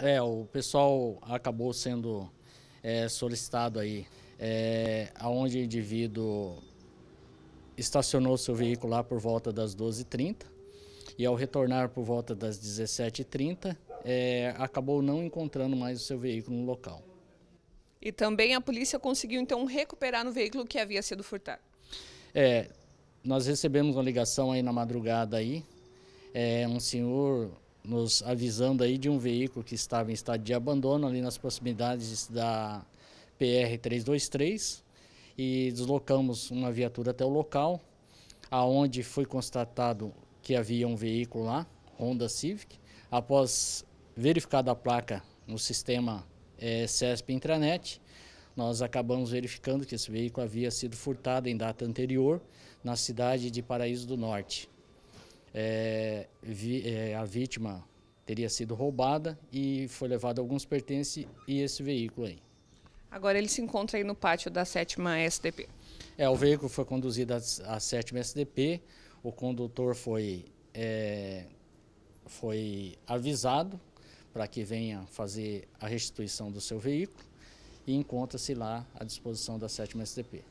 É, o pessoal acabou sendo é, solicitado aí, é, aonde o indivíduo estacionou seu veículo lá por volta das 12h30 e ao retornar por volta das 17h30 é, acabou não encontrando mais o seu veículo no local. E também a polícia conseguiu então recuperar no veículo que havia sido furtado. É, nós recebemos uma ligação aí na madrugada aí, é, um senhor nos avisando aí de um veículo que estava em estado de abandono ali nas proximidades da PR 323 e deslocamos uma viatura até o local, aonde foi constatado que havia um veículo lá, Honda Civic. Após verificada a placa no sistema é, eh, CESP Intranet, nós acabamos verificando que esse veículo havia sido furtado em data anterior na cidade de Paraíso do Norte é, vi, é, a vítima teria sido roubada e foi levado alguns pertences e esse veículo aí. Agora ele se encontra aí no pátio da sétima SDP. É, o veículo foi conduzido à sétima SDP, o condutor foi, é, foi avisado para que venha fazer a restituição do seu veículo e encontra-se lá à disposição da sétima SDP.